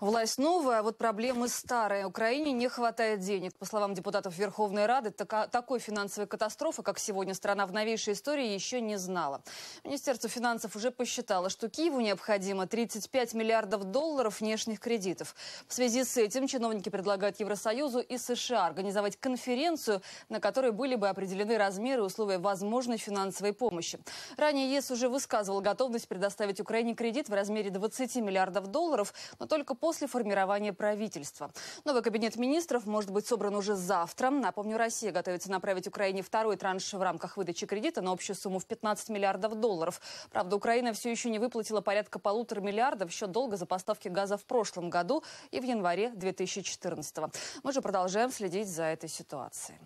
Власть новая, а вот проблемы старые. Украине не хватает денег. По словам депутатов Верховной Рады, така, такой финансовой катастрофы, как сегодня страна в новейшей истории, еще не знала. Министерство финансов уже посчитало, что Киеву необходимо 35 миллиардов долларов внешних кредитов. В связи с этим чиновники предлагают Евросоюзу и США организовать конференцию, на которой были бы определены размеры и условия возможной финансовой помощи. Ранее ЕС уже высказывал готовность предоставить Украине кредит в размере 20 миллиардов долларов, но только после после формирования правительства. Новый кабинет министров может быть собран уже завтра. Напомню, Россия готовится направить Украине второй транш в рамках выдачи кредита на общую сумму в 15 миллиардов долларов. Правда, Украина все еще не выплатила порядка полутора миллиардов в счет долга за поставки газа в прошлом году и в январе 2014 -го. Мы же продолжаем следить за этой ситуацией.